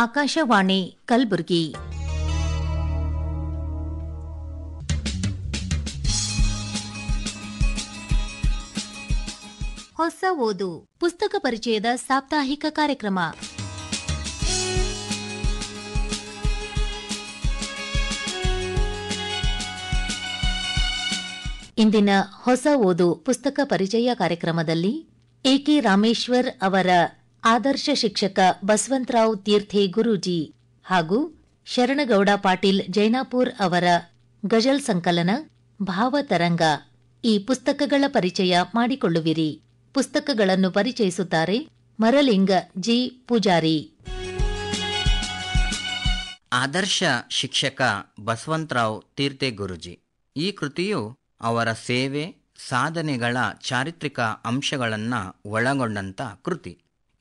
ಆಕಾಶವಾಣಿ ಕಲಬುರಗಿ ಹೊಸ ಓದು ಪುಸ್ತಕ ಪರಿಚಯದ ಸಾಪ್ತಾಹಿಕ ಕಾರ್ಯಕ್ರಮ ಇಂದಿನ ಹೊಸ ಓದು ಪುಸ್ತಕ ಪರಿಚಯ ಕಾರ್ಯಕ್ರಮದಲ್ಲಿ ಎಕೆ ರಾಮೇಶ್ವರ್ ಅವರ ಆದರ್ಶ ಶಿಕ್ಷಕ ಬಸವಂತರಾವ್ ತೀರ್ಥಿ ಗುರೂಜಿ ಹಾಗೂ ಶರಣಗೌಡ ಪಾಟೀಲ್ ಜೈನಾಪುರ್ ಅವರ ಗಜಲ್ ಸಂಕಲನ ಭಾವತರಂಗ ಈ ಪುಸ್ತಕಗಳ ಪರಿಚಯ ಮಾಡಿಕೊಳ್ಳುವಿರಿ ಪುಸ್ತಕಗಳನ್ನು ಪರಿಚಯಿಸುತ್ತಾರೆ ಮರಲಿಂಗ ಜಿ ಪೂಜಾರಿ ಆದರ್ಶ ಶಿಕ್ಷಕ ಬಸವಂತರಾವ್ ತೀರ್ಥೆ ಗುರುಜಿ ಈ ಕೃತಿಯು ಅವರ ಸೇವೆ ಸಾಧನೆಗಳ ಚಾರಿತ್ರಿಕ ಅಂಶಗಳನ್ನು ಒಳಗೊಂಡಂಥ ಕೃತಿ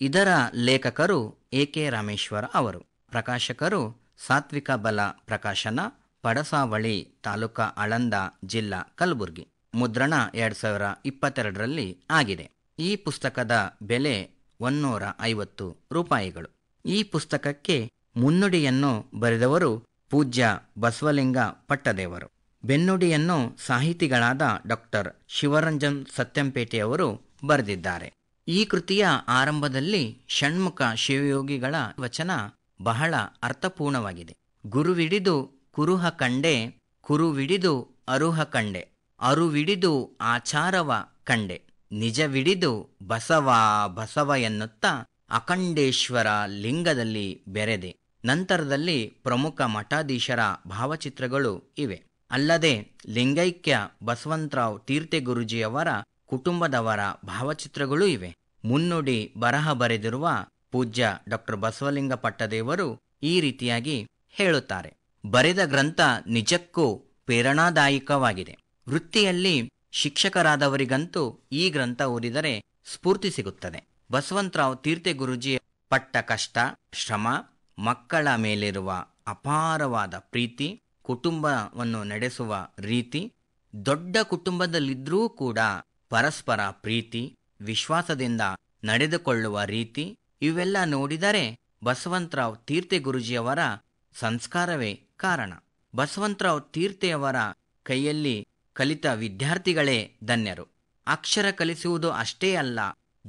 ಇದರ ಲೇಖಕರು ಎ ಕೆ ರಾಮೇಶ್ವರ ಅವರು ಪ್ರಕಾಶಕರು ಸಾತ್ವಿಕ ಬಲ ಪ್ರಕಾಶನ ಪಡಸಾವಳಿ ತಾಲೂಕಾ ಆಳಂದ ಜಿಲ್ಲಾ ಕಲಬುರಗಿ ಮುದ್ರಣ ಎರಡು ಸಾವಿರ ಇಪ್ಪತ್ತೆರಡರಲ್ಲಿ ಆಗಿದೆ ಈ ಪುಸ್ತಕದ ಬೆಲೆ ಒನ್ನೂರ ಐವತ್ತು ರೂಪಾಯಿಗಳು ಈ ಪುಸ್ತಕಕ್ಕೆ ಮುನ್ನುಡಿಯನ್ನು ಬರೆದವರು ಪೂಜ್ಯ ಬಸವಲಿಂಗ ಪಟ್ಟದೇವರು ಬೆನ್ನುಡಿಯನ್ನು ಸಾಹಿತಿಗಳಾದ ಡಾಕ್ಟರ್ ಶಿವರಂಜನ್ ಸತ್ಯಂಪೇಟೆಯವರು ಬರೆದಿದ್ದಾರೆ ಈ ಕೃತಿಯ ಆರಂಭದಲ್ಲಿ ಷಣ್ಮುಖ ಶಿವಯೋಗಿಗಳ ವಚನ ಬಹಳ ಅರ್ಥಪೂರ್ಣವಾಗಿದೆ ಗುರುವಿಡಿದು ಕುರುಹ ಕಂಡೆ ಕುರುವಿಡಿದು ಅರುಹ ಕಂಡೆ ಅರುವಿಡಿದು ಆಚಾರವ ಕಂಡೆ ನಿಜವಿಡಿದು ಬಸವ ಬಸವ ಎನ್ನುತ್ತಾ ಅಖಂಡೇಶ್ವರ ಲಿಂಗದಲ್ಲಿ ಬೆರೆದೆ ನಂತರದಲ್ಲಿ ಪ್ರಮುಖ ಮಠಾಧೀಶರ ಭಾವಚಿತ್ರಗಳು ಇವೆ ಅಲ್ಲದೆ ಲಿಂಗೈಕ್ಯ ಬಸವಂತರಾವ್ ತೀರ್ಥೆ ಗುರುಜಿಯವರ ಕುಟುಂಬದವರ ಭಾವಚಿತ್ರಗಳೂ ಇವೆ ಮುನ್ನುಡಿ ಬರಹ ಬರೆದಿರುವ ಪೂಜ್ಯ ಡಾಕ್ಟರ್ ಬಸವಲಿಂಗ ಪಟ್ಟದೇವರು ಈ ರೀತಿಯಾಗಿ ಹೇಳುತ್ತಾರೆ ಬರೆದ ಗ್ರಂಥ ನಿಜಕ್ಕೂ ಪ್ರೇರಣಾದಾಯಕವಾಗಿದೆ ವೃತ್ತಿಯಲ್ಲಿ ಶಿಕ್ಷಕರಾದವರಿಗಂತೂ ಈ ಗ್ರಂಥ ಓದಿದರೆ ಸ್ಫೂರ್ತಿ ಸಿಗುತ್ತದೆ ಬಸವಂತರಾವ್ ತೀರ್ಥೆ ಗುರುಜಿ ಪಟ್ಟ ಕಷ್ಟ ಶ್ರಮ ಮಕ್ಕಳ ಮೇಲಿರುವ ಅಪಾರವಾದ ಪ್ರೀತಿ ಕುಟುಂಬವನ್ನು ನಡೆಸುವ ರೀತಿ ದೊಡ್ಡ ಕುಟುಂಬದಲ್ಲಿದ್ದರೂ ಕೂಡ ಪರಸ್ಪರ ಪ್ರೀತಿ ವಿಶ್ವಾಸದಿಂದ ನಡೆದುಕೊಳ್ಳುವ ರೀತಿ ಇವೆಲ್ಲ ನೋಡಿದರೆ ಬಸವಂತರಾವ್ ತೀರ್ಥೆ ಗುರುಜಿಯವರ ಸಂಸ್ಕಾರವೇ ಕಾರಣ ಬಸವಂತರಾವ್ ತೀರ್ಥೆಯವರ ಕೈಯಲ್ಲಿ ಕಲಿತ ವಿದ್ಯಾರ್ಥಿಗಳೇ ಧನ್ಯರು ಅಕ್ಷರ ಕಲಿಸುವುದು ಅಷ್ಟೇ ಅಲ್ಲ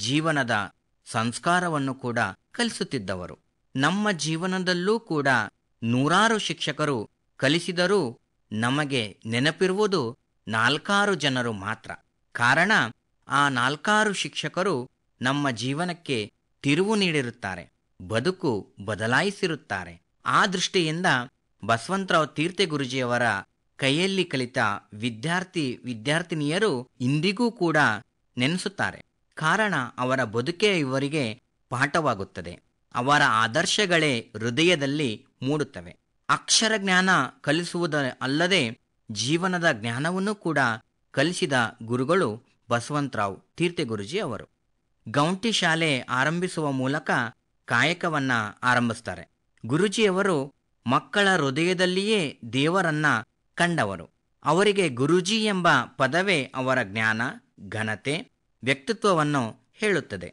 ಜೀವನದ ಸಂಸ್ಕಾರವನ್ನು ಕೂಡ ಕಲಿಸುತ್ತಿದ್ದವರು ನಮ್ಮ ಜೀವನದಲ್ಲೂ ಕೂಡ ನೂರಾರು ಶಿಕ್ಷಕರು ಕಲಿಸಿದರೂ ನಮಗೆ ನೆನಪಿರುವುದು ನಾಲ್ಕಾರು ಜನರು ಮಾತ್ರ ಕಾರಣ ಆ ನಾಲ್ಕಾರು ಶಿಕ್ಷಕರು ನಮ್ಮ ಜೀವನಕ್ಕೆ ತಿರುವು ನೀಡಿರುತ್ತಾರೆ ಬದುಕು ಬದಲಾಯಿಸಿರುತ್ತಾರೆ ಆ ದೃಷ್ಟಿಯಿಂದ ಬಸವಂತರಾವ್ ತೀರ್ತೆ ಗುರುಜಿಯವರ ಕೈಯಲ್ಲಿ ಕಲಿತ ವಿದ್ಯಾರ್ಥಿ ವಿದ್ಯಾರ್ಥಿನಿಯರು ಇಂದಿಗೂ ಕೂಡ ನೆನೆಸುತ್ತಾರೆ ಕಾರಣ ಅವರ ಬದುಕೆ ಇವರಿಗೆ ಪಾಠವಾಗುತ್ತದೆ ಅವರ ಆದರ್ಶಗಳೇ ಹೃದಯದಲ್ಲಿ ಮೂಡುತ್ತವೆ ಅಕ್ಷರ ಜ್ಞಾನ ಕಲಿಸುವುದ ಅಲ್ಲದೆ ಜೀವನದ ಜ್ಞಾನವನ್ನು ಕೂಡ ಕಲಿಸಿದ ಗುರುಗಳು ಬಸವಂತರಾವ್ ತೀರ್ಥಗುರುಜಿ ಅವರು ಗೌಂಟಿ ಶಾಲೆ ಆರಂಭಿಸುವ ಮೂಲಕ ಕಾಯಕವನ್ನ ಆರಂಭಿಸ್ತಾರೆ ಗುರುಜಿಯವರು ಮಕ್ಕಳ ಹೃದಯದಲ್ಲಿಯೇ ದೇವರನ್ನ ಕಂಡವರು ಅವರಿಗೆ ಗುರುಜಿ ಎಂಬ ಪದವೇ ಅವರ ಜ್ಞಾನ ಘನತೆ ವ್ಯಕ್ತಿತ್ವವನ್ನು ಹೇಳುತ್ತದೆ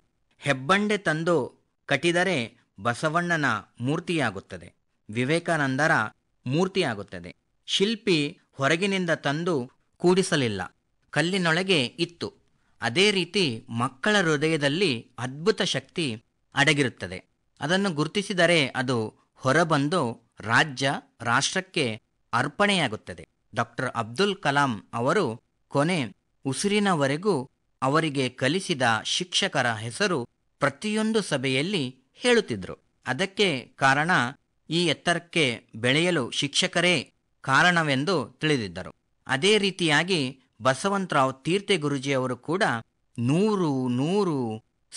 ಹೆಬ್ಬಂಡೆ ತಂದು ಕಟ್ಟಿದರೆ ಬಸವಣ್ಣನ ಮೂರ್ತಿಯಾಗುತ್ತದೆ ವಿವೇಕಾನಂದರ ಮೂರ್ತಿಯಾಗುತ್ತದೆ ಶಿಲ್ಪಿ ಹೊರಗಿನಿಂದ ತಂದು ಕೂಡಿಸಲಿಲ್ಲ ಕಲ್ಲಿನೊಳಗೆ ಇತ್ತು ಅದೇ ರೀತಿ ಮಕ್ಕಳ ಹೃದಯದಲ್ಲಿ ಅದ್ಭುತ ಶಕ್ತಿ ಅಡಗಿರುತ್ತದೆ ಅದನ್ನು ಗುರುತಿಸಿದರೆ ಅದು ಹೊರಬಂದು ರಾಜ್ಯ ರಾಷ್ಟ್ರಕ್ಕೆ ಅರ್ಪಣೆಯಾಗುತ್ತದೆ ಡಾಕ್ಟರ್ ಅಬ್ದುಲ್ ಕಲಾಂ ಅವರು ಕೊನೆ ಉಸಿರಿನವರೆಗೂ ಅವರಿಗೆ ಕಲಿಸಿದ ಶಿಕ್ಷಕರ ಹೆಸರು ಪ್ರತಿಯೊಂದು ಸಭೆಯಲ್ಲಿ ಹೇಳುತ್ತಿದ್ದರು ಅದಕ್ಕೆ ಕಾರಣ ಈ ಎತ್ತರಕ್ಕೆ ಬೆಳೆಯಲು ಶಿಕ್ಷಕರೇ ಕಾರಣವೆಂದು ತಿಳಿದಿದ್ದರು ಅದೇ ರೀತಿಯಾಗಿ ಬಸವಂತರಾವ್ ಗುರುಜಿ ಅವರು ಕೂಡ ನೂರು ನೂರು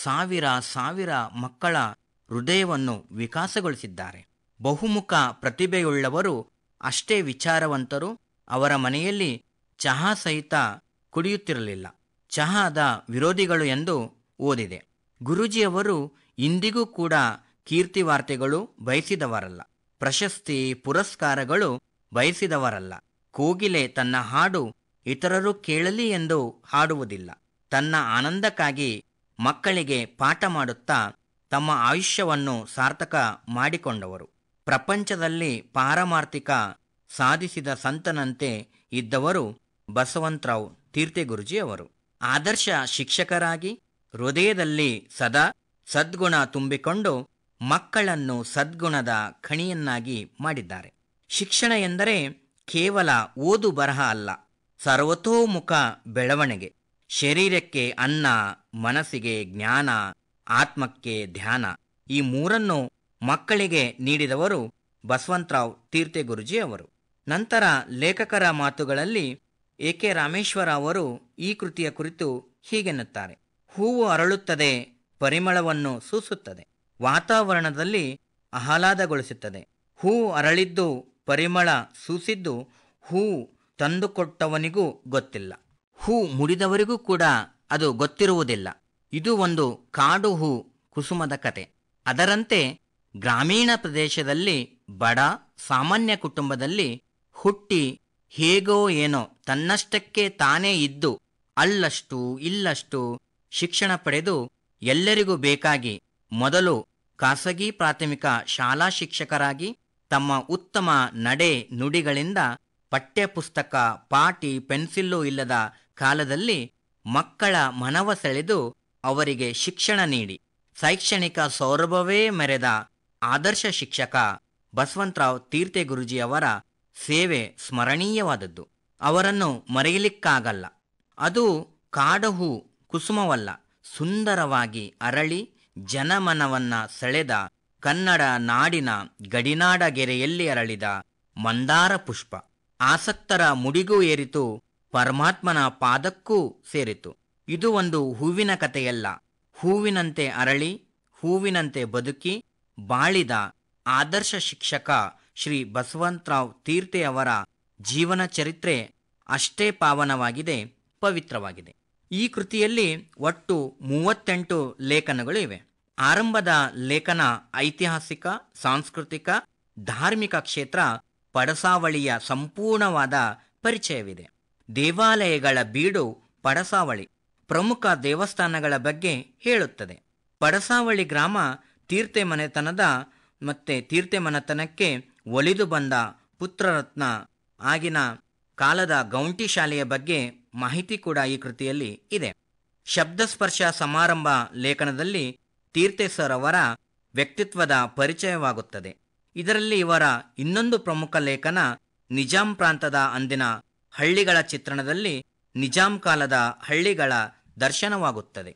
ಸಾವಿರ ಸಾವಿರ ಮಕ್ಕಳ ಹೃದಯವನ್ನು ವಿಕಾಸಗೊಳಿಸಿದ್ದಾರೆ ಬಹುಮುಖ ಪ್ರತಿಭೆಯುಳ್ಳವರು ಅಷ್ಟೇ ವಿಚಾರವಂತರು ಅವರ ಮನೆಯಲ್ಲಿ ಚಹಾ ಸಹಿತ ಕುಡಿಯುತ್ತಿರಲಿಲ್ಲ ಚಹಾದ ವಿರೋಧಿಗಳು ಎಂದು ಓದಿದೆ ಗುರುಜಿಯವರು ಇಂದಿಗೂ ಕೂಡ ಕೀರ್ತಿ ವಾರ್ತೆಗಳು ಬಯಸಿದವರಲ್ಲ ಪ್ರಶಸ್ತಿ ಪುರಸ್ಕಾರಗಳು ಬಯಸಿದವರಲ್ಲ ಕೋಗಿಲೆ ತನ್ನ ಹಾಡು ಇತರರು ಕೇಳಲಿ ಎಂದು ಹಾಡುವುದಿಲ್ಲ ತನ್ನ ಆನಂದಕ್ಕಾಗಿ ಮಕ್ಕಳಿಗೆ ಪಾಠ ಮಾಡುತ್ತಾ ತಮ್ಮ ಆಯುಷ್ಯವನ್ನು ಸಾರ್ಥಕ ಮಾಡಿಕೊಂಡವರು ಪ್ರಪಂಚದಲ್ಲಿ ಪಾರಮಾರ್ಥಿಕ ಸಾಧಿಸಿದ ಸಂತನಂತೆ ಇದ್ದವರು ಬಸವಂತರಾವ್ ತೀರ್ತೆ ಅವರು ಆದರ್ಶ ಶಿಕ್ಷಕರಾಗಿ ಹೃದಯದಲ್ಲಿ ಸದಾ ಸದ್ಗುಣ ತುಂಬಿಕೊಂಡು ಮಕ್ಕಳನ್ನು ಸದ್ಗುಣದ ಖಣಿಯನ್ನಾಗಿ ಮಾಡಿದ್ದಾರೆ ಶಿಕ್ಷಣ ಎಂದರೆ ಕೇವಲ ಓದು ಬರಹ ಅಲ್ಲ ಸರ್ವತೋಮುಖ ಬೆಳವಣಿಗೆ ಶರೀರಕ್ಕೆ ಅನ್ನ ಮನಸ್ಸಿಗೆ ಜ್ಞಾನ ಆತ್ಮಕ್ಕೆ ಧ್ಯಾನ ಈ ಮೂರನ್ನು ಮಕ್ಕಳಿಗೆ ನೀಡಿದವರು ಬಸವಂತರಾವ್ ತೀರ್ತೆ ಗುರುಜಿ ಅವರು ನಂತರ ಲೇಖಕರ ಮಾತುಗಳಲ್ಲಿ ಎ ಕೆ ರಾಮೇಶ್ವರ ಅವರು ಈ ಕೃತಿಯ ಕುರಿತು ಹೀಗೆನ್ನುತ್ತಾರೆ ಹೂವು ಅರಳುತ್ತದೆ ಪರಿಮಳವನ್ನು ಸೂಸುತ್ತದೆ ವಾತಾವರಣದಲ್ಲಿ ಆಹ್ಲಾದಗೊಳಿಸುತ್ತದೆ ಹೂವು ಅರಳಿದ್ದು ಪರಿಮಳ ಸೂಸಿದ್ದು ಹೂವು ತಂದುಕೊಟ್ಟವನಿಗೂ ಗೊತ್ತಿಲ್ಲ ಹೂ ಮುಡಿದವರಿಗೂ ಕೂಡ ಅದು ಗೊತ್ತಿರುವುದಿಲ್ಲ ಇದು ಒಂದು ಕಾಡು ಹೂ ಕುಸುಮದ ಕತೆ ಅದರಂತೆ ಗ್ರಾಮೀಣ ಪ್ರದೇಶದಲ್ಲಿ ಬಡ ಸಾಮಾನ್ಯ ಕುಟುಂಬದಲ್ಲಿ ಹುಟ್ಟಿ ಹೇಗೋ ಏನೋ ತನ್ನಷ್ಟಕ್ಕೆ ತಾನೇ ಇದ್ದು ಅಲ್ಲಷ್ಟು ಇಲ್ಲಷ್ಟು ಶಿಕ್ಷಣ ಪಡೆದು ಎಲ್ಲರಿಗೂ ಬೇಕಾಗಿ ಮೊದಲು ಖಾಸಗಿ ಪ್ರಾಥಮಿಕ ಶಾಲಾ ಶಿಕ್ಷಕರಾಗಿ ತಮ್ಮ ಉತ್ತಮ ನಡೆ ನುಡಿಗಳಿಂದ ಪಠ್ಯಪುಸ್ತಕ ಪಾಟಿ ಪೆನ್ಸಿಲ್ಲು ಇಲ್ಲದ ಕಾಲದಲ್ಲಿ ಮಕ್ಕಳ ಮನವ ಸೆಳೆದು ಅವರಿಗೆ ಶಿಕ್ಷಣ ನೀಡಿ ಶೈಕ್ಷಣಿಕ ಸೌರಭವೇ ಮೆರೆದ ಆದರ್ಶ ಶಿಕ್ಷಕ ಬಸವಂತರಾವ್ ತೀರ್ತೆ ಅವರ ಸೇವೆ ಸ್ಮರಣೀಯವಾದದ್ದು ಅವರನ್ನು ಮರೆಯಲಿಕ್ಕಾಗಲ್ಲ ಅದು ಕಾಡಹೂ ಕುಸುಮವಲ್ಲ ಸುಂದರವಾಗಿ ಅರಳಿ ಜನಮನವನ್ನ ಸೆಳೆದ ಕನ್ನಡ ನಾಡಿನ ಗಡಿನಾಡ ಅರಳಿದ ಮಂದಾರ ಪುಷ್ಪ ಆಸಕ್ತರ ಮುಡಿಗೂ ಏರಿತು ಪರಮಾತ್ಮನ ಪಾದಕ್ಕೂ ಸೇರಿತು ಇದು ಒಂದು ಹೂವಿನ ಕಥೆಯಲ್ಲ ಹೂವಿನಂತೆ ಅರಳಿ ಹೂವಿನಂತೆ ಬದುಕಿ ಬಾಳಿದ ಆದರ್ಶ ಶಿಕ್ಷಕ ಶ್ರೀ ಬಸವಂತರಾವ್ ತೀರ್ಥೆಯವರ ಜೀವನ ಚರಿತ್ರೆ ಅಷ್ಟೇ ಪಾವನವಾಗಿದೆ ಪವಿತ್ರವಾಗಿದೆ ಈ ಕೃತಿಯಲ್ಲಿ ಒಟ್ಟು ಮೂವತ್ತೆಂಟು ಲೇಖನಗಳು ಇವೆ ಆರಂಭದ ಲೇಖನ ಐತಿಹಾಸಿಕ ಸಾಂಸ್ಕೃತಿಕ ಧಾರ್ಮಿಕ ಕ್ಷೇತ್ರ ಪಡಸಾವಳಿಯ ಸಂಪೂರ್ಣವಾದ ಪರಿಚಯವಿದೆ ದೇವಾಲಯಗಳ ಬೀಡು ಪಡಸಾವಳಿ ಪ್ರಮುಖ ದೇವಸ್ಥಾನಗಳ ಬಗ್ಗೆ ಹೇಳುತ್ತದೆ ಪಡಸಾವಳಿ ಗ್ರಾಮ ತೀರ್ಥೆ ಮನೆತನದ ಮತ್ತೆ ತೀರ್ಥೆಮನೆತನಕ್ಕೆ ಮನೆತನಕ್ಕೆ ಒಲಿದು ಬಂದ ಪುತ್ರರತ್ನ ಆಗಿನ ಕಾಲದ ಗೌಂಟಿ ಶಾಲೆಯ ಬಗ್ಗೆ ಮಾಹಿತಿ ಕೂಡ ಈ ಕೃತಿಯಲ್ಲಿ ಇದೆ ಶಬ್ದಸ್ಪರ್ಶ ಸಮಾರಂಭ ಲೇಖನದಲ್ಲಿ ತೀರ್ಥೇಸರ್ ಅವರ ವ್ಯಕ್ತಿತ್ವದ ಪರಿಚಯವಾಗುತ್ತದೆ ಇದರಲ್ಲಿ ಇವರ ಇನ್ನೊಂದು ಪ್ರಮುಖ ಲೇಖನ ನಿಜಾಂ ಪ್ರಾಂತದ ಅಂದಿನ ಹಳ್ಳಿಗಳ ಚಿತ್ರಣದಲ್ಲಿ ನಿಜಾಂ ಕಾಲದ ಹಳ್ಳಿಗಳ ದರ್ಶನವಾಗುತ್ತದೆ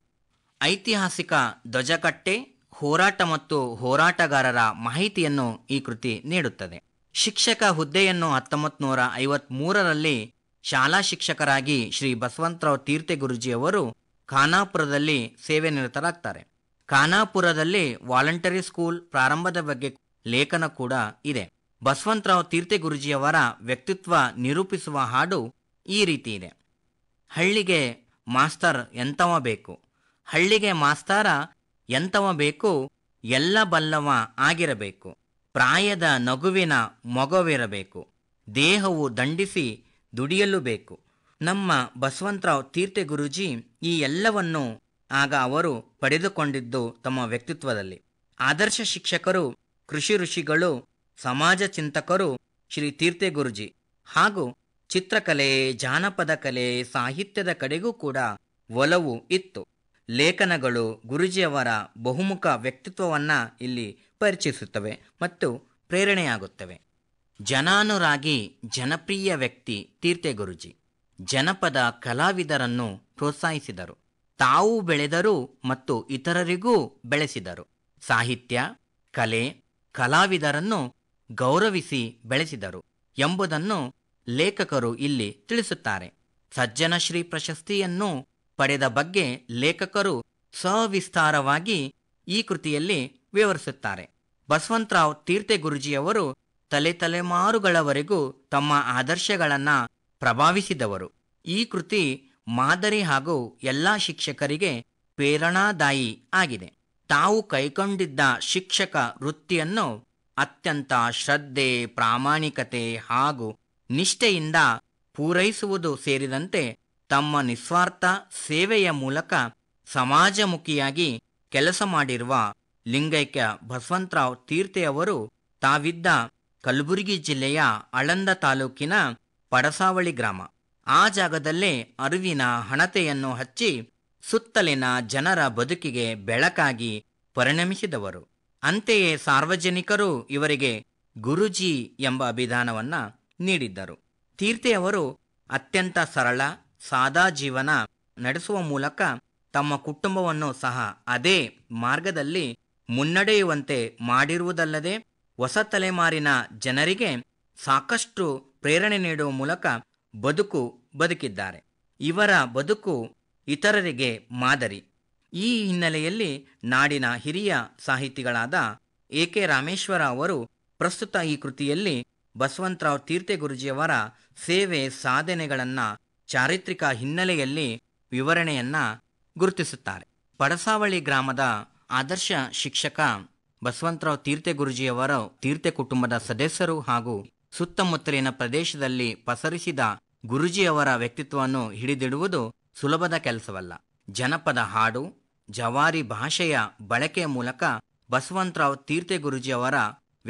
ಐತಿಹಾಸಿಕ ಧ್ವಜಕಟ್ಟೆ ಹೋರಾಟ ಮತ್ತು ಹೋರಾಟಗಾರರ ಮಾಹಿತಿಯನ್ನು ಈ ಕೃತಿ ನೀಡುತ್ತದೆ ಶಿಕ್ಷಕ ಹುದ್ದೆಯನ್ನು ಹತ್ತೊಂಬತ್ತು ನೂರ ಐವತ್ಮೂರರಲ್ಲಿ ಶಾಲಾ ಶಿಕ್ಷಕರಾಗಿ ಶ್ರೀ ಬಸವಂತರಾವ್ ಗುರುಜಿ ಅವರು ಖಾನಾಪುರದಲ್ಲಿ ಸೇವೆ ನಿರತರಾಗ್ತಾರೆ ಖಾನಾಪುರದಲ್ಲಿ ವಾಲಂಟರಿ ಸ್ಕೂಲ್ ಪ್ರಾರಂಭದ ಬಗ್ಗೆ ಲೇಖನ ಕೂಡ ಇದೆ ಬಸವಂತರಾವ್ ತೀರ್ತೆ ಗುರುಜಿಯವರ ವ್ಯಕ್ತಿತ್ವ ನಿರೂಪಿಸುವ ಹಾಡು ಈ ರೀತಿ ಇದೆ ಹಳ್ಳಿಗೆ ಮಾಸ್ತರ್ ಎಂಥವ ಬೇಕು ಹಳ್ಳಿಗೆ ಮಾಸ್ತಾರ ಎಂಥವ ಬೇಕು ಎಲ್ಲ ಬಲ್ಲವ ಆಗಿರಬೇಕು ಪ್ರಾಯದ ನಗುವಿನ ಮೊಗವಿರಬೇಕು ದೇಹವು ದಂಡಿಸಿ ದುಡಿಯಲು ಬೇಕು ನಮ್ಮ ಬಸವಂತರಾವ್ ತೀರ್ತೆ ಗುರುಜಿ ಈ ಎಲ್ಲವನ್ನು ಆಗ ಅವರು ಪಡೆದುಕೊಂಡಿದ್ದು ತಮ್ಮ ವ್ಯಕ್ತಿತ್ವದಲ್ಲಿ ಆದರ್ಶ ಶಿಕ್ಷಕರು ಕೃಷಿ ಋಷಿಗಳು ಸಮಾಜ ಚಿಂತಕರು ಶ್ರೀ ತೀರ್ಥೆ ಗುರುಜಿ ಹಾಗೂ ಚಿತ್ರಕಲೆ ಜಾನಪದ ಕಲೆ ಸಾಹಿತ್ಯದ ಕಡೆಗೂ ಕೂಡ ಒಲವು ಇತ್ತು ಲೇಖನಗಳು ಗುರುಜಿಯವರ ಬಹುಮುಖ ವ್ಯಕ್ತಿತ್ವವನ್ನು ಇಲ್ಲಿ ಪರಿಚಯಿಸುತ್ತವೆ ಮತ್ತು ಪ್ರೇರಣೆಯಾಗುತ್ತವೆ ಜನಾನುರಾಗಿ ಜನಪ್ರಿಯ ವ್ಯಕ್ತಿ ತೀರ್ಥೆ ಗುರುಜಿ ಜನಪದ ಕಲಾವಿದರನ್ನು ಪ್ರೋತ್ಸಾಹಿಸಿದರು ತಾವು ಬೆಳೆದರು ಮತ್ತು ಇತರರಿಗೂ ಬೆಳೆಸಿದರು ಸಾಹಿತ್ಯ ಕಲೆ ಕಲಾವಿದರನ್ನು ಗೌರವಿಸಿ ಬೆಳೆಸಿದರು ಎಂಬುದನ್ನು ಲೇಖಕರು ಇಲ್ಲಿ ತಿಳಿಸುತ್ತಾರೆ ಸಜ್ಜನಶ್ರೀ ಪ್ರಶಸ್ತಿಯನ್ನು ಪಡೆದ ಬಗ್ಗೆ ಲೇಖಕರು ಸವಿಸ್ತಾರವಾಗಿ ಈ ಕೃತಿಯಲ್ಲಿ ವಿವರಿಸುತ್ತಾರೆ ಬಸವಂತರಾವ್ ತೀರ್ಥೆ ಗುರುಜಿಯವರು ತಲೆ ತಲೆಮಾರುಗಳವರೆಗೂ ತಮ್ಮ ಆದರ್ಶಗಳನ್ನ ಪ್ರಭಾವಿಸಿದವರು ಈ ಕೃತಿ ಮಾದರಿ ಹಾಗೂ ಎಲ್ಲಾ ಶಿಕ್ಷಕರಿಗೆ ಪ್ರೇರಣಾದಾಯಿ ಆಗಿದೆ ತಾವು ಕೈಕೊಂಡಿದ್ದ ಶಿಕ್ಷಕ ವೃತ್ತಿಯನ್ನು ಅತ್ಯಂತ ಶ್ರದ್ಧೆ ಪ್ರಾಮಾಣಿಕತೆ ಹಾಗೂ ನಿಷ್ಠೆಯಿಂದ ಪೂರೈಸುವುದು ಸೇರಿದಂತೆ ತಮ್ಮ ನಿಸ್ವಾರ್ಥ ಸೇವೆಯ ಮೂಲಕ ಸಮಾಜಮುಖಿಯಾಗಿ ಕೆಲಸ ಮಾಡಿರುವ ಲಿಂಗೈಕ್ಯ ಬಸವಂತರಾವ್ ತೀರ್ಥೆಯವರು ತಾವಿದ್ದ ಕಲಬುರಗಿ ಜಿಲ್ಲೆಯ ಅಳಂದ ತಾಲೂಕಿನ ಪಡಸಾವಳಿ ಗ್ರಾಮ ಆ ಜಾಗದಲ್ಲೇ ಅರಿವಿನ ಹಣತೆಯನ್ನು ಹಚ್ಚಿ ಸುತ್ತಲಿನ ಜನರ ಬದುಕಿಗೆ ಬೆಳಕಾಗಿ ಪರಿಣಮಿಸಿದವರು ಅಂತೆಯೇ ಸಾರ್ವಜನಿಕರು ಇವರಿಗೆ ಗುರುಜಿ ಎಂಬ ಅಭಿಧಾನವನ್ನ ನೀಡಿದ್ದರು ತೀರ್ಥೆಯವರು ಅತ್ಯಂತ ಸರಳ ಸಾದಾ ಜೀವನ ನಡೆಸುವ ಮೂಲಕ ತಮ್ಮ ಕುಟುಂಬವನ್ನು ಸಹ ಅದೇ ಮಾರ್ಗದಲ್ಲಿ ಮುನ್ನಡೆಯುವಂತೆ ಮಾಡಿರುವುದಲ್ಲದೆ ಹೊಸ ತಲೆಮಾರಿನ ಜನರಿಗೆ ಸಾಕಷ್ಟು ಪ್ರೇರಣೆ ನೀಡುವ ಮೂಲಕ ಬದುಕು ಬದುಕಿದ್ದಾರೆ ಇವರ ಬದುಕು ಇತರರಿಗೆ ಮಾದರಿ ಈ ಹಿನ್ನೆಲೆಯಲ್ಲಿ ನಾಡಿನ ಹಿರಿಯ ಸಾಹಿತಿಗಳಾದ ಎ ಕೆ ರಾಮೇಶ್ವರ ಅವರು ಪ್ರಸ್ತುತ ಈ ಕೃತಿಯಲ್ಲಿ ಬಸವಂತರಾವ್ ತೀರ್ಥೆ ಸೇವೆ ಸಾಧನೆಗಳನ್ನು ಚಾರಿತ್ರಿಕ ಹಿನ್ನೆಲೆಯಲ್ಲಿ ವಿವರಣೆಯನ್ನ ಗುರುತಿಸುತ್ತಾರೆ ಪಡಸಾವಳಿ ಗ್ರಾಮದ ಆದರ್ಶ ಶಿಕ್ಷಕ ಬಸವಂತರಾವ್ ತೀರ್ಥೆ ಗುರುಜಿಯವರ ತೀರ್ಥೆ ಕುಟುಂಬದ ಸದಸ್ಯರು ಹಾಗೂ ಸುತ್ತಮುತ್ತಲಿನ ಪ್ರದೇಶದಲ್ಲಿ ಪಸರಿಸಿದ ಗುರುಜಿಯವರ ವ್ಯಕ್ತಿತ್ವವನ್ನು ಹಿಡಿದಿಡುವುದು ಸುಲಭದ ಕೆಲಸವಲ್ಲ ಜನಪದ ಹಾಡು ಜವಾರಿ ಭಾಷೆಯ ಬಳಕೆಯ ಮೂಲಕ ಬಸವಂತರಾವ್ ತೀರ್ತೆ ಗುರುಜಿಯವರ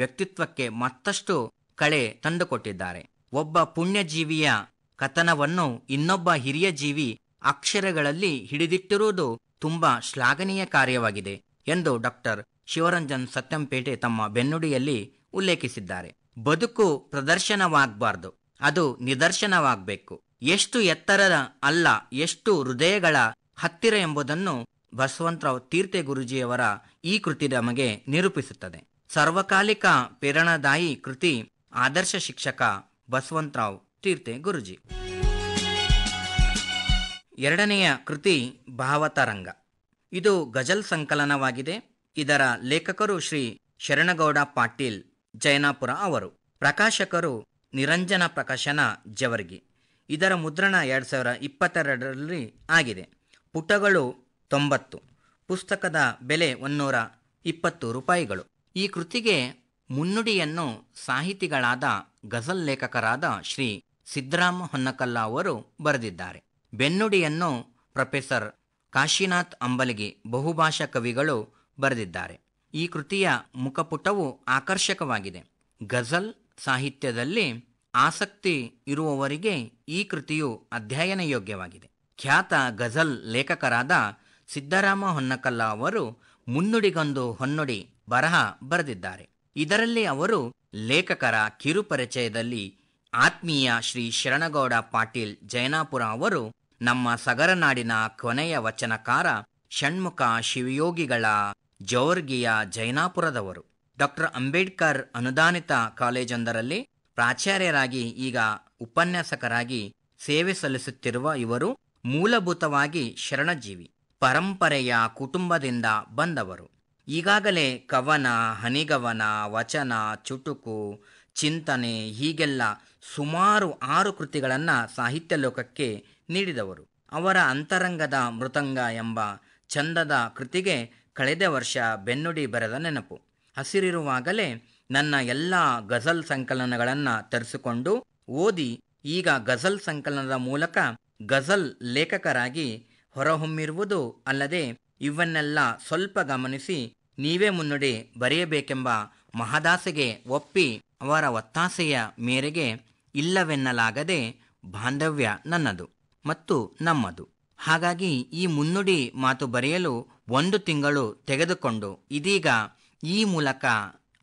ವ್ಯಕ್ತಿತ್ವಕ್ಕೆ ಮತ್ತಷ್ಟು ಕಳೆ ತಂದುಕೊಟ್ಟಿದ್ದಾರೆ ಒಬ್ಬ ಪುಣ್ಯಜೀವಿಯ ಕಥನವನ್ನು ಇನ್ನೊಬ್ಬ ಹಿರಿಯ ಜೀವಿ ಅಕ್ಷರಗಳಲ್ಲಿ ಹಿಡಿದಿಟ್ಟಿರುವುದು ತುಂಬಾ ಶ್ಲಾಘನೀಯ ಕಾರ್ಯವಾಗಿದೆ ಎಂದು ಡಾಕ್ಟರ್ ಶಿವರಂಜನ್ ಸತ್ಯಂಪೇಟೆ ತಮ್ಮ ಬೆನ್ನುಡಿಯಲ್ಲಿ ಉಲ್ಲೇಖಿಸಿದ್ದಾರೆ ಬದುಕು ಪ್ರದರ್ಶನವಾಗಬಾರ್ದು ಅದು ನಿದರ್ಶನವಾಗಬೇಕು ಎಷ್ಟು ಎತ್ತರದ ಅಲ್ಲ ಎಷ್ಟು ಹೃದಯಗಳ ಹತ್ತಿರ ಎಂಬುದನ್ನು ಬಸವಂತರಾವ್ ತೀರ್ಥೆ ಗುರುಜಿಯವರ ಈ ಕೃತಿ ನಮಗೆ ನಿರೂಪಿಸುತ್ತದೆ ಸರ್ವಕಾಲಿಕ ಪ್ರೇರಣಾದಾಯಿ ಕೃತಿ ಆದರ್ಶ ಶಿಕ್ಷಕ ಬಸವಂತರಾವ್ ತೀರ್ಥೆ ಗುರುಜಿ ಎರಡನೆಯ ಕೃತಿ ಭಾವತರಂಗ ಇದು ಗಜಲ್ ಸಂಕಲನವಾಗಿದೆ ಇದರ ಲೇಖಕರು ಶ್ರೀ ಶರಣಗೌಡ ಪಾಟೀಲ್ ಜಯನಾಪುರ ಅವರು ಪ್ರಕಾಶಕರು ನಿರಂಜನ ಪ್ರಕಾಶನ ಜವರ್ಗಿ ಇದರ ಮುದ್ರಣ ಎರಡು ಸಾವಿರ ಇಪ್ಪತ್ತೆರಡರಲ್ಲಿ ಆಗಿದೆ ಪುಟಗಳು ತೊಂಬತ್ತು ಪುಸ್ತಕದ ಬೆಲೆ ಒನ್ನೂರ ಇಪ್ಪತ್ತು ರೂಪಾಯಿಗಳು ಈ ಕೃತಿಗೆ ಮುನ್ನುಡಿಯನ್ನು ಸಾಹಿತಿಗಳಾದ ಗಜಲ್ ಲೇಖಕರಾದ ಶ್ರೀ ಸಿದ್ದರಾಮ ಹೊನ್ನಕಲ್ಲ ಅವರು ಬರೆದಿದ್ದಾರೆ ಬೆನ್ನುಡಿಯನ್ನು ಪ್ರೊಫೆಸರ್ ಕಾಶಿನಾಥ್ ಅಂಬಲಗಿ ಬಹುಭಾಷಾ ಕವಿಗಳು ಬರೆದಿದ್ದಾರೆ ಈ ಕೃತಿಯ ಮುಖಪುಟವು ಆಕರ್ಷಕವಾಗಿದೆ ಗಜಲ್ ಸಾಹಿತ್ಯದಲ್ಲಿ ಆಸಕ್ತಿ ಇರುವವರಿಗೆ ಈ ಕೃತಿಯು ಅಧ್ಯಯನ ಯೋಗ್ಯವಾಗಿದೆ ಖ್ಯಾತ ಗಜಲ್ ಲೇಖಕರಾದ ಸಿದ್ದರಾಮ ಹೊನ್ನಕಲ್ಲ ಅವರು ಮುನ್ನುಡಿಗೊಂದು ಹೊನ್ನುಡಿ ಬರಹ ಬರೆದಿದ್ದಾರೆ ಇದರಲ್ಲಿ ಅವರು ಲೇಖಕರ ಕಿರುಪರಿಚಯದಲ್ಲಿ ಆತ್ಮೀಯ ಶ್ರೀ ಶರಣಗೌಡ ಪಾಟೀಲ್ ಜೈನಾಪುರ ಅವರು ನಮ್ಮ ಸಗರನಾಡಿನ ಕೊನೆಯ ವಚನಕಾರ ಷಣ್ಮುಖ ಶಿವಯೋಗಿಗಳ ಜೋರ್ಗಿಯ ಜೈನಾಪುರದವರು ಡಾಕ್ಟರ್ ಅಂಬೇಡ್ಕರ್ ಅನುದಾನಿತ ಕಾಲೇಜೊಂದರಲ್ಲಿ ಪ್ರಾಚಾರ್ಯರಾಗಿ ಈಗ ಉಪನ್ಯಾಸಕರಾಗಿ ಸೇವೆ ಸಲ್ಲಿಸುತ್ತಿರುವ ಇವರು ಮೂಲಭೂತವಾಗಿ ಶರಣಜೀವಿ ಪರಂಪರೆಯ ಕುಟುಂಬದಿಂದ ಬಂದವರು ಈಗಾಗಲೇ ಕವನ ಹನಿಗವನ ವಚನ ಚುಟುಕು ಚಿಂತನೆ ಹೀಗೆಲ್ಲ ಸುಮಾರು ಆರು ಕೃತಿಗಳನ್ನು ಸಾಹಿತ್ಯ ಲೋಕಕ್ಕೆ ನೀಡಿದವರು ಅವರ ಅಂತರಂಗದ ಮೃತಂಗ ಎಂಬ ಚಂದದ ಕೃತಿಗೆ ಕಳೆದ ವರ್ಷ ಬೆನ್ನುಡಿ ಬರೆದ ನೆನಪು ಹಸಿರಿರುವಾಗಲೇ ನನ್ನ ಎಲ್ಲ ಗಜಲ್ ಸಂಕಲನಗಳನ್ನು ತರಿಸಿಕೊಂಡು ಓದಿ ಈಗ ಗಜಲ್ ಸಂಕಲನದ ಮೂಲಕ ಗಜಲ್ ಲೇಖಕರಾಗಿ ಹೊರಹೊಮ್ಮಿರುವುದು ಅಲ್ಲದೆ ಇವನ್ನೆಲ್ಲ ಸ್ವಲ್ಪ ಗಮನಿಸಿ ನೀವೇ ಮುನ್ನುಡಿ ಬರೆಯಬೇಕೆಂಬ ಮಹದಾಸೆಗೆ ಒಪ್ಪಿ ಅವರ ಒತ್ತಾಸೆಯ ಮೇರೆಗೆ ಇಲ್ಲವೆನ್ನಲಾಗದೆ ಬಾಂಧವ್ಯ ನನ್ನದು ಮತ್ತು ನಮ್ಮದು ಹಾಗಾಗಿ ಈ ಮುನ್ನುಡಿ ಮಾತು ಬರೆಯಲು ಒಂದು ತಿಂಗಳು ತೆಗೆದುಕೊಂಡು ಇದೀಗ ಈ ಮೂಲಕ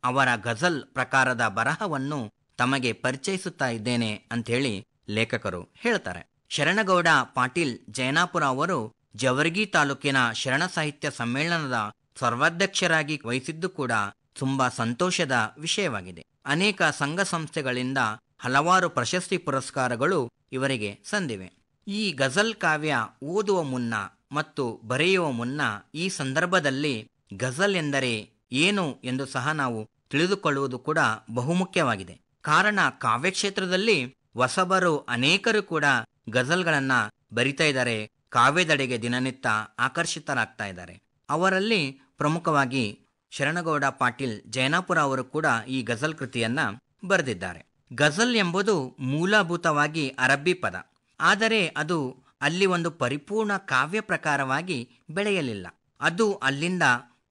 ಅವರ ಗಜಲ್ ಪ್ರಕಾರದ ಬರಹವನ್ನು ತಮಗೆ ಪರಿಚಯಿಸುತ್ತಾ ಇದ್ದೇನೆ ಅಂಥೇಳಿ ಲೇಖಕರು ಹೇಳ್ತಾರೆ ಶರಣಗೌಡ ಪಾಟೀಲ್ ಜಯನಾಪುರ ಅವರು ಜವರ್ಗಿ ತಾಲೂಕಿನ ಶರಣ ಸಾಹಿತ್ಯ ಸಮ್ಮೇಳನದ ಸರ್ವಾಧ್ಯಕ್ಷರಾಗಿ ವಹಿಸಿದ್ದು ಕೂಡ ತುಂಬಾ ಸಂತೋಷದ ವಿಷಯವಾಗಿದೆ ಅನೇಕ ಸಂಘ ಸಂಸ್ಥೆಗಳಿಂದ ಹಲವಾರು ಪ್ರಶಸ್ತಿ ಪುರಸ್ಕಾರಗಳು ಇವರಿಗೆ ಸಂದಿವೆ ಈ ಗಜಲ್ ಕಾವ್ಯ ಓದುವ ಮುನ್ನ ಮತ್ತು ಬರೆಯುವ ಮುನ್ನ ಈ ಸಂದರ್ಭದಲ್ಲಿ ಗಜಲ್ ಎಂದರೆ ಏನು ಎಂದು ಸಹ ನಾವು ತಿಳಿದುಕೊಳ್ಳುವುದು ಕೂಡ ಬಹುಮುಖ್ಯವಾಗಿದೆ ಕಾರಣ ಕಾವ್ಯಕ್ಷೇತ್ರದಲ್ಲಿ ಹೊಸಬರು ಅನೇಕರು ಕೂಡ ಗಜಲ್ಗಳನ್ನ ಬರಿತಾ ಇದ್ದಾರೆ ಕಾವ್ಯದಡೆಗೆ ದಿನನಿತ್ಯ ಆಕರ್ಷಿತರಾಗ್ತಾ ಇದ್ದಾರೆ ಅವರಲ್ಲಿ ಪ್ರಮುಖವಾಗಿ ಶರಣಗೌಡ ಪಾಟೀಲ್ ಜೈನಾಪುರ ಅವರು ಕೂಡ ಈ ಗಜಲ್ ಕೃತಿಯನ್ನ ಬರೆದಿದ್ದಾರೆ ಗಜಲ್ ಎಂಬುದು ಮೂಲಭೂತವಾಗಿ ಅರಬ್ಬಿ ಪದ ಆದರೆ ಅದು ಅಲ್ಲಿ ಒಂದು ಪರಿಪೂರ್ಣ ಕಾವ್ಯ ಪ್ರಕಾರವಾಗಿ ಬೆಳೆಯಲಿಲ್ಲ ಅದು ಅಲ್ಲಿಂದ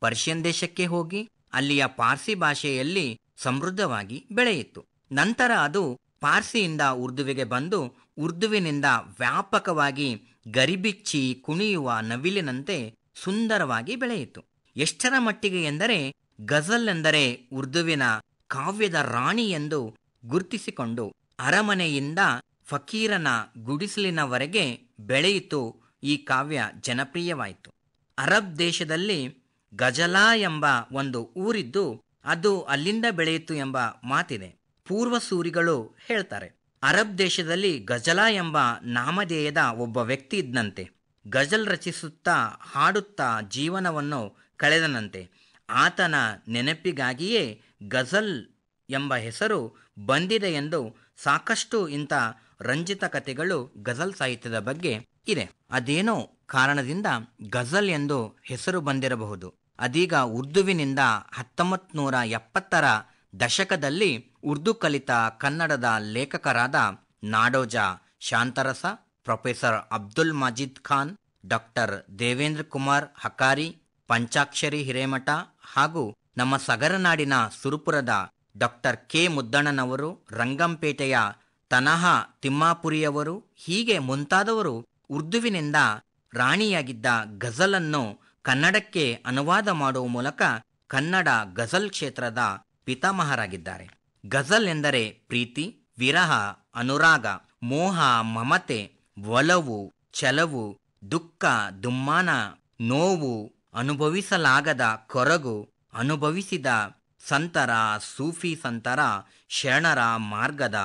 ಪರ್ಷಿಯನ್ ದೇಶಕ್ಕೆ ಹೋಗಿ ಅಲ್ಲಿಯ ಪಾರ್ಸಿ ಭಾಷೆಯಲ್ಲಿ ಸಮೃದ್ಧವಾಗಿ ಬೆಳೆಯಿತು ನಂತರ ಅದು ಪಾರ್ಸಿಯಿಂದ ಉರ್ದುವಿಗೆ ಬಂದು ಉರ್ದುವಿನಿಂದ ವ್ಯಾಪಕವಾಗಿ ಗರಿಬಿಚ್ಚಿ ಕುಣಿಯುವ ನವಿಲಿನಂತೆ ಸುಂದರವಾಗಿ ಬೆಳೆಯಿತು ಎಷ್ಟರ ಮಟ್ಟಿಗೆ ಎಂದರೆ ಗಜಲ್ ಎಂದರೆ ಉರ್ದುವಿನ ಕಾವ್ಯದ ರಾಣಿ ಎಂದು ಗುರುತಿಸಿಕೊಂಡು ಅರಮನೆಯಿಂದ ಫಕೀರನ ಗುಡಿಸಲಿನವರೆಗೆ ಬೆಳೆಯಿತು ಈ ಕಾವ್ಯ ಜನಪ್ರಿಯವಾಯಿತು ಅರಬ್ ದೇಶದಲ್ಲಿ ಗಜಲಾ ಎಂಬ ಒಂದು ಊರಿದ್ದು ಅದು ಅಲ್ಲಿಂದ ಬೆಳೆಯಿತು ಎಂಬ ಮಾತಿದೆ ಪೂರ್ವ ಸೂರಿಗಳು ಹೇಳ್ತಾರೆ ಅರಬ್ ದೇಶದಲ್ಲಿ ಗಜಲಾ ಎಂಬ ನಾಮಧೇಯದ ಒಬ್ಬ ವ್ಯಕ್ತಿ ಇದ್ದಂತೆ ಗಜಲ್ ರಚಿಸುತ್ತಾ ಹಾಡುತ್ತಾ ಜೀವನವನ್ನು ಕಳೆದನಂತೆ ಆತನ ನೆನಪಿಗಾಗಿಯೇ ಗಜಲ್ ಎಂಬ ಹೆಸರು ಬಂದಿದೆ ಎಂದು ಸಾಕಷ್ಟು ಇಂಥ ರಂಜಿತ ಕಥೆಗಳು ಗಜಲ್ ಸಾಹಿತ್ಯದ ಬಗ್ಗೆ ಇದೆ ಅದೇನೋ ಕಾರಣದಿಂದ ಗಜಲ್ ಎಂದು ಹೆಸರು ಬಂದಿರಬಹುದು ಅದೀಗ ಉರ್ದುವಿನಿಂದ ಹತ್ತೊಂಬತ್ತು ನೂರ ಎಪ್ಪತ್ತರ ದಶಕದಲ್ಲಿ ಉರ್ದು ಕಲಿತ ಕನ್ನಡದ ಲೇಖಕರಾದ ನಾಡೋಜ ಶಾಂತರಸ ಪ್ರೊಫೆಸರ್ ಅಬ್ದುಲ್ ಮಜೀದ್ ಖಾನ್ ಡಾಕ್ಟರ್ ದೇವೇಂದ್ರ ಕುಮಾರ್ ಹಕಾರಿ ಪಂಚಾಕ್ಷರಿ ಹಿರೇಮಠ ಹಾಗೂ ನಮ್ಮ ಸಗರನಾಡಿನ ಸುರುಪುರದ ಡಾಕ್ಟರ್ ಕೆ ಮುದ್ದಣ್ಣನವರು ರಂಗಂಪೇಟೆಯ ತನಹ ತಿಮ್ಮಾಪುರಿಯವರು ಹೀಗೆ ಮುಂತಾದವರು ಉರ್ದುವಿನಿಂದ ರಾಣಿಯಾಗಿದ್ದ ಗಜಲನ್ನು ಕನ್ನಡಕ್ಕೆ ಅನುವಾದ ಮಾಡುವ ಮೂಲಕ ಕನ್ನಡ ಗಜಲ್ ಕ್ಷೇತ್ರದ ಪಿತಾಮಹರಾಗಿದ್ದಾರೆ ಗಜಲ್ ಎಂದರೆ ಪ್ರೀತಿ ವಿರಹ ಅನುರಾಗ ಮೋಹ ಮಮತೆ ಒಲವು ಛಲವು ದುಃಖ ದುಮ್ಮಾನ ನೋವು ಅನುಭವಿಸಲಾಗದ ಕೊರಗು ಅನುಭವಿಸಿದ ಸಂತರ ಸೂಫಿ ಸಂತರ ಶರಣರ ಮಾರ್ಗದ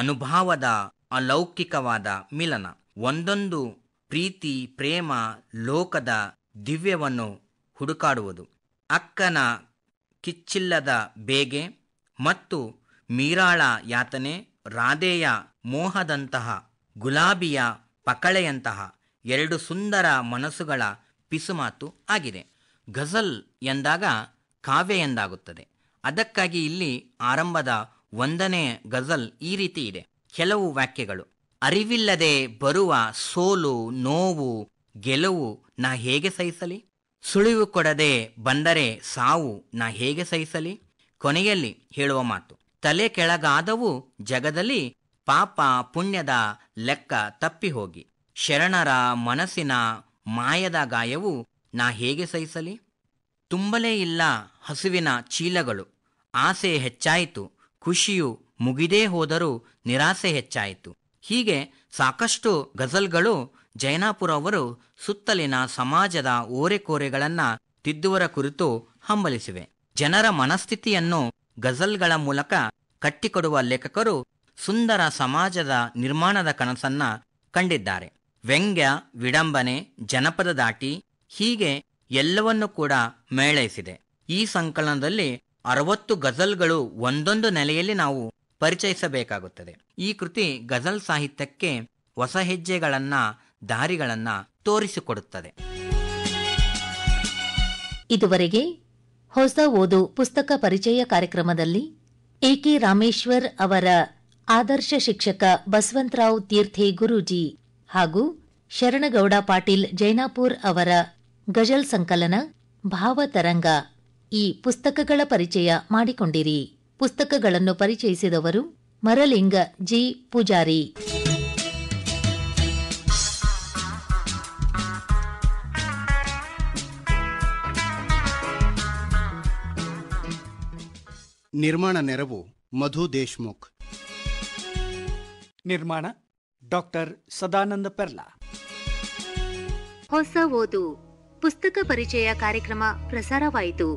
ಅನುಭಾವದ ಅಲೌಕಿಕವಾದ ಮಿಲನ ಒಂದೊಂದು ಪ್ರೀತಿ ಪ್ರೇಮ ಲೋಕದ ದಿವ್ಯವನ್ನು ಹುಡುಕಾಡುವುದು ಅಕ್ಕನ ಕಿಚ್ಚಿಲ್ಲದ ಬೇಗೆ ಮತ್ತು ಮೀರಾಳ ಯಾತನೆ ರಾಧೆಯ ಮೋಹದಂತಹ ಗುಲಾಬಿಯ ಪಕಳೆಯಂತಹ ಎರಡು ಸುಂದರ ಮನಸ್ಸುಗಳ ಪಿಸುಮಾತು ಆಗಿದೆ ಗಜಲ್ ಎಂದಾಗ ಕಾವ್ಯ ಎಂದಾಗುತ್ತದೆ ಅದಕ್ಕಾಗಿ ಇಲ್ಲಿ ಆರಂಭದ ಒಂದನೇ ಗಜಲ್ ಈ ರೀತಿ ಇದೆ ಕೆಲವು ವಾಕ್ಯಗಳು ಅರಿವಿಲ್ಲದೆ ಬರುವ ಸೋಲು ನೋವು ಗೆಲುವು ನಾ ಹೇಗೆ ಸಹಿಸಲಿ ಸುಳಿವು ಕೊಡದೆ ಬಂದರೆ ಸಾವು ನಾ ಹೇಗೆ ಸಹಿಸಲಿ ಕೊನೆಯಲ್ಲಿ ಹೇಳುವ ಮಾತು ತಲೆ ಕೆಳಗಾದವು ಜಗದಲ್ಲಿ ಪಾಪ ಪುಣ್ಯದ ಲೆಕ್ಕ ತಪ್ಪಿ ಹೋಗಿ ಶರಣರ ಮನಸ್ಸಿನ ಮಾಯದ ಗಾಯವು ನಾ ಹೇಗೆ ಸಹಿಸಲಿ ತುಂಬಲೇ ಇಲ್ಲ ಹಸುವಿನ ಚೀಲಗಳು ಆಸೆ ಹೆಚ್ಚಾಯಿತು ಖುಷಿಯು ಮುಗಿದೇ ಹೋದರೂ ನಿರಾಸೆ ಹೆಚ್ಚಾಯಿತು ಹೀಗೆ ಸಾಕಷ್ಟು ಗಜಲ್ಗಳು ಜೈನಾಪುರ ಅವರು ಸುತ್ತಲಿನ ಸಮಾಜದ ಓರೆಕೋರೆಗಳನ್ನ ತಿದ್ದುವರ ಕುರಿತು ಹಂಬಲಿಸಿವೆ ಜನರ ಮನಸ್ಥಿತಿಯನ್ನು ಗಜಲ್ಗಳ ಮೂಲಕ ಕಟ್ಟಿಕೊಡುವ ಲೇಖಕರು ಸುಂದರ ಸಮಾಜದ ನಿರ್ಮಾಣದ ಕನಸನ್ನ ಕಂಡಿದ್ದಾರೆ ವ್ಯಂಗ್ಯ ವಿಡಂಬನೆ ಜನಪದ ದಾಟಿ ಹೀಗೆ ಎಲ್ಲವನ್ನೂ ಕೂಡ ಮೇಳೈಸಿದೆ ಈ ಸಂಕಲನದಲ್ಲಿ ಅರವತ್ತು ಗಜಲ್ಗಳು ಒಂದೊಂದು ನೆಲೆಯಲ್ಲಿ ನಾವು ಪರಿಚಯಿಸಬೇಕಾಗುತ್ತದೆ ಈ ಕೃತಿ ಗಜಲ್ ಸಾಹಿತ್ಯಕ್ಕೆ ಹೊಸ ಹೆಜ್ಜೆಗಳನ್ನ ದಾರಿಗಳನ್ನು ತೋರಿಸಿಕೊಡುತ್ತದೆ ಇದುವರೆಗೆ ಹೊಸ ಓದು ಪುಸ್ತಕ ಪರಿಚಯ ಕಾರ್ಯಕ್ರಮದಲ್ಲಿ ಎ ಕೆ ರಾಮೇಶ್ವರ್ ಅವರ ಆದರ್ಶ ಶಿಕ್ಷಕ ಬಸವಂತರಾವ್ ತೀರ್ಥಿ ಗುರೂಜಿ ಹಾಗೂ ಶರಣಗೌಡ ಪಾಟೀಲ್ ಜೈನಾಪುರ್ ಅವರ ಗಜಲ್ ಸಂಕಲನ ಭಾವತರಂಗ ಈ ಪುಸ್ತಕಗಳ ಪರಿಚಯ ಮಾಡಿಕೊಂಡಿರಿ ಪುಸ್ತಕಗಳನ್ನು ಪರಿಚಯಿಸಿದವರು ಮರಲಿಂಗ ಜಿ ಪೂಜಾರಿ ನಿರ್ಮಾಣ ನೆರವು ಮಧು ದೇಶ್ಮುಖ್ ನಿರ್ಮಾಣ ಡಾಕ್ಟರ್ ಸದಾನಂದ ಪೆರ್ಲಾ ಹೊಸ ಓದು ಪುಸ್ತಕ ಪರಿಚಯ ಕಾರ್ಯಕ್ರಮ ಪ್ರಸಾರವಾಯಿತು